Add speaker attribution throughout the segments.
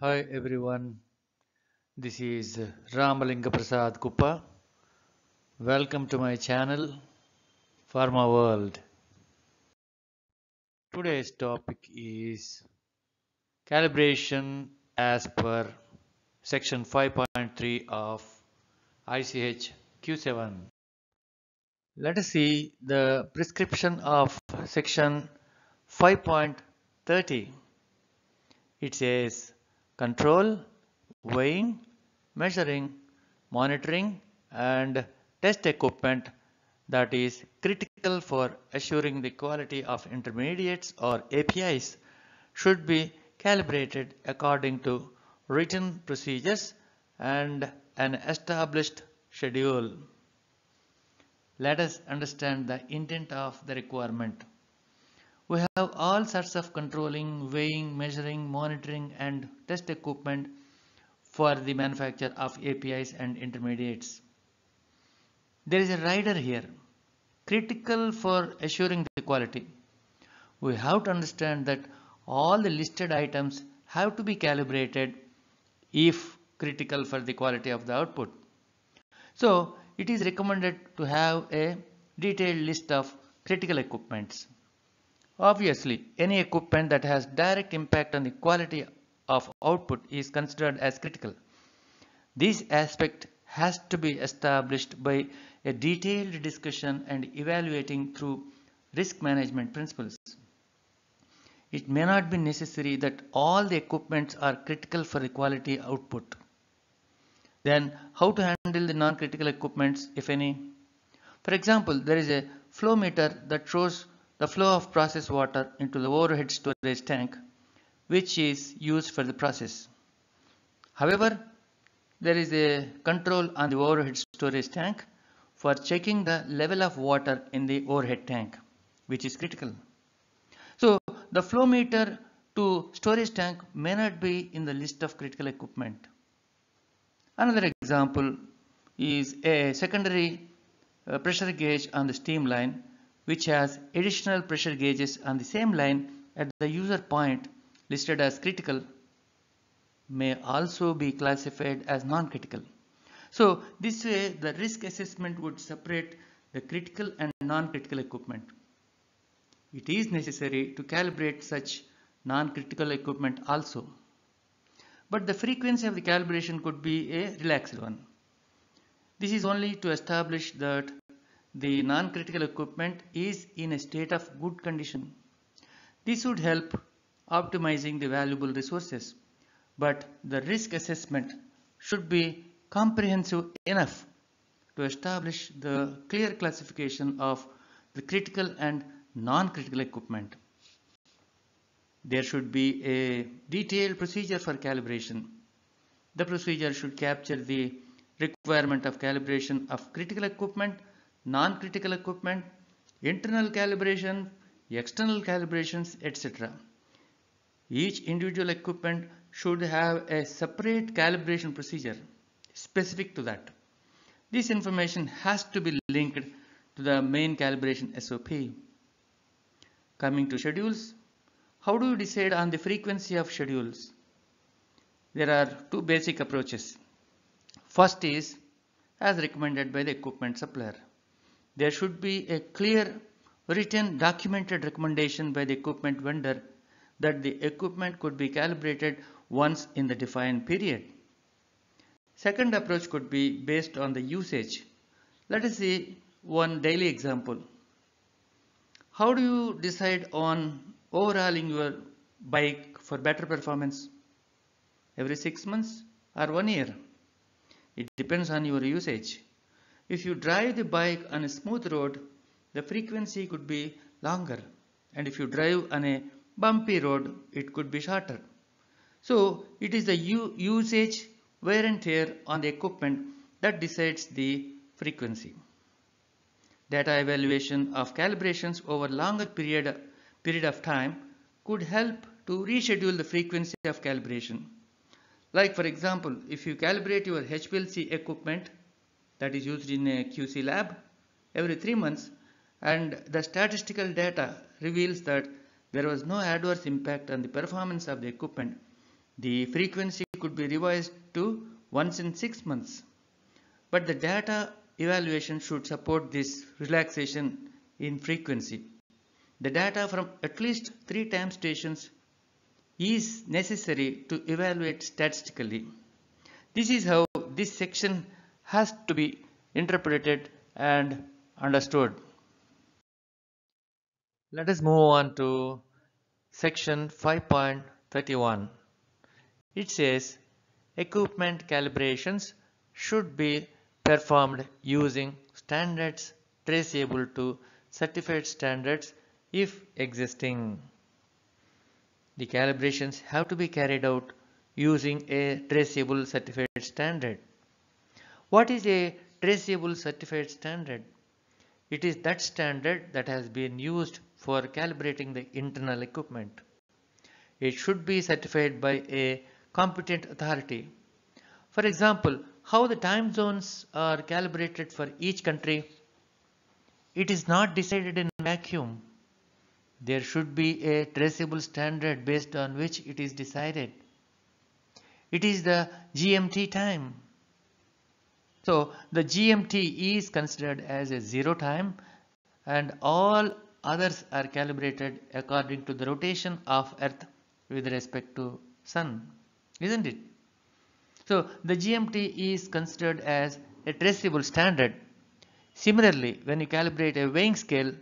Speaker 1: Hi everyone, this is Ramalinga Prasad Kuppa. Welcome to my channel Pharma World. Today's topic is calibration as per section 5.3 of ICH Q7. Let us see the prescription of section 5.30. It says control, weighing, measuring, monitoring and test equipment that is critical for assuring the quality of intermediates or APIs should be calibrated according to written procedures and an established schedule. Let us understand the intent of the requirement. We have all sorts of controlling, weighing, measuring, monitoring and test equipment for the manufacture of APIs and intermediates. There is a rider here, critical for assuring the quality. We have to understand that all the listed items have to be calibrated if critical for the quality of the output. So it is recommended to have a detailed list of critical equipments. Obviously, any equipment that has direct impact on the quality of output is considered as critical. This aspect has to be established by a detailed discussion and evaluating through risk management principles. It may not be necessary that all the equipments are critical for the quality output. Then how to handle the non-critical equipments if any? For example, there is a flow meter that shows the flow of processed water into the overhead storage tank which is used for the process. However, there is a control on the overhead storage tank for checking the level of water in the overhead tank which is critical. So the flow meter to storage tank may not be in the list of critical equipment. Another example is a secondary uh, pressure gauge on the steam line which has additional pressure gauges on the same line at the user point listed as critical may also be classified as non-critical. So this way the risk assessment would separate the critical and non-critical equipment. It is necessary to calibrate such non-critical equipment also. But the frequency of the calibration could be a relaxed one. This is only to establish that the non-critical equipment is in a state of good condition. This would help optimizing the valuable resources, but the risk assessment should be comprehensive enough to establish the clear classification of the critical and non-critical equipment. There should be a detailed procedure for calibration. The procedure should capture the requirement of calibration of critical equipment non-critical equipment, internal calibration, external calibrations, etc. Each individual equipment should have a separate calibration procedure specific to that. This information has to be linked to the main calibration SOP. Coming to schedules, how do you decide on the frequency of schedules? There are two basic approaches. First is as recommended by the equipment supplier there should be a clear written documented recommendation by the equipment vendor that the equipment could be calibrated once in the defined period. Second approach could be based on the usage. Let us see one daily example. How do you decide on overhauling your bike for better performance? Every six months or one year? It depends on your usage. If you drive the bike on a smooth road, the frequency could be longer. And if you drive on a bumpy road, it could be shorter. So it is the usage wear and tear on the equipment that decides the frequency. Data evaluation of calibrations over longer period, period of time could help to reschedule the frequency of calibration. Like for example, if you calibrate your HPLC equipment that is used in a QC lab every three months and the statistical data reveals that there was no adverse impact on the performance of the equipment. The frequency could be revised to once in six months. But the data evaluation should support this relaxation in frequency. The data from at least three time stations is necessary to evaluate statistically. This is how this section has to be interpreted and understood. Let us move on to section 5.31. It says equipment calibrations should be performed using standards traceable to certified standards if existing. The calibrations have to be carried out using a traceable certified standard. What is a traceable certified standard? It is that standard that has been used for calibrating the internal equipment. It should be certified by a competent authority. For example, how the time zones are calibrated for each country, it is not decided in vacuum. There should be a traceable standard based on which it is decided. It is the GMT time so the GMT is considered as a zero time and all others are calibrated according to the rotation of earth with respect to sun isn't it so the GMT is considered as a traceable standard similarly when you calibrate a weighing scale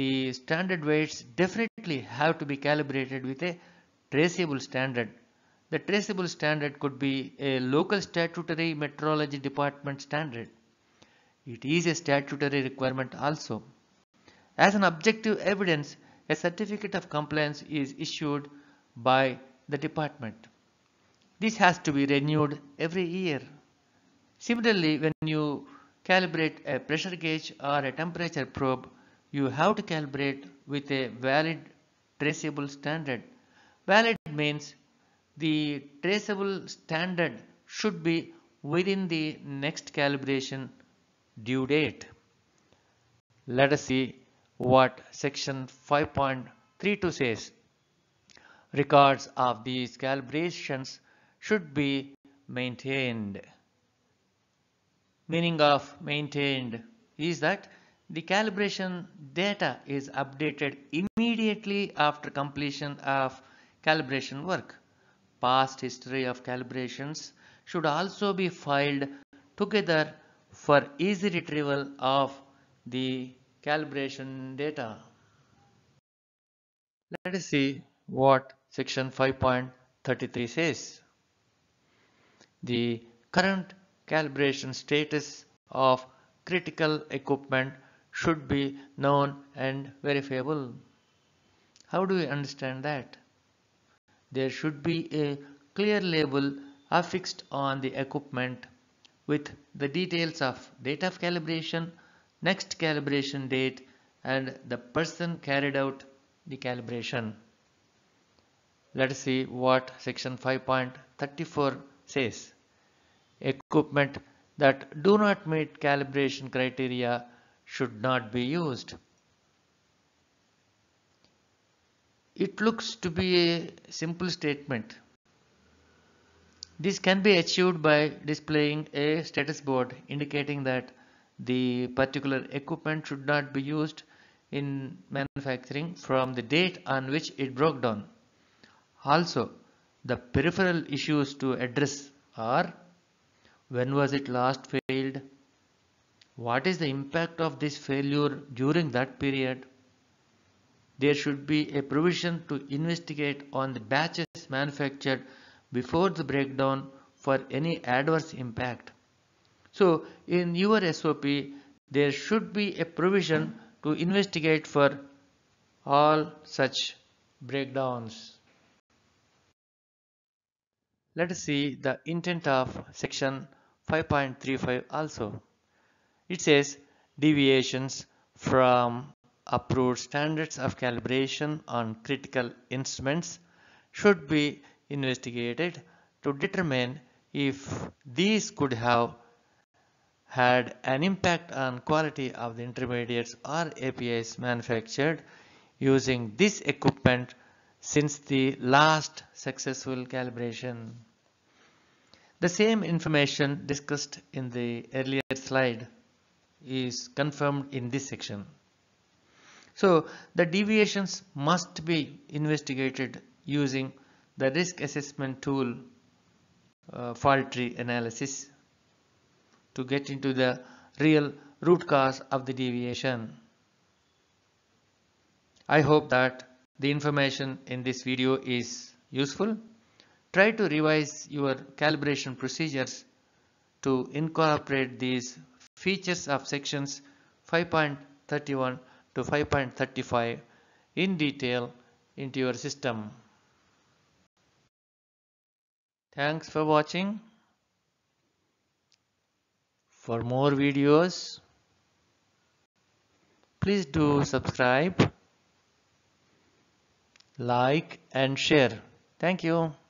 Speaker 1: the standard weights definitely have to be calibrated with a traceable standard the traceable standard could be a local statutory metrology department standard. It is a statutory requirement also. As an objective evidence, a certificate of compliance is issued by the department. This has to be renewed every year. Similarly, when you calibrate a pressure gauge or a temperature probe, you have to calibrate with a valid traceable standard. Valid means the traceable standard should be within the next calibration due date. Let us see what section 5.32 says. Records of these calibrations should be maintained. Meaning of maintained is that the calibration data is updated immediately after completion of calibration work past history of calibrations should also be filed together for easy retrieval of the calibration data. Let us see what section 5.33 says. The current calibration status of critical equipment should be known and verifiable. How do we understand that? there should be a clear label affixed on the equipment with the details of date of calibration, next calibration date and the person carried out the calibration. Let us see what section 5.34 says. Equipment that do not meet calibration criteria should not be used. It looks to be a simple statement. This can be achieved by displaying a status board indicating that the particular equipment should not be used in manufacturing from the date on which it broke down. Also, the peripheral issues to address are when was it last failed, what is the impact of this failure during that period, there should be a provision to investigate on the batches manufactured before the breakdown for any adverse impact. So in your SOP, there should be a provision to investigate for all such breakdowns. Let us see the intent of section 5.35 also. It says deviations from approved standards of calibration on critical instruments should be investigated to determine if these could have had an impact on quality of the intermediates or APIs manufactured using this equipment since the last successful calibration. The same information discussed in the earlier slide is confirmed in this section. So the deviations must be investigated using the risk assessment tool uh, fault tree analysis to get into the real root cause of the deviation. I hope that the information in this video is useful. Try to revise your calibration procedures to incorporate these features of sections 5.31 to 5.35 in detail into your system. Thanks for watching. For more videos, please do subscribe, like and share. Thank you.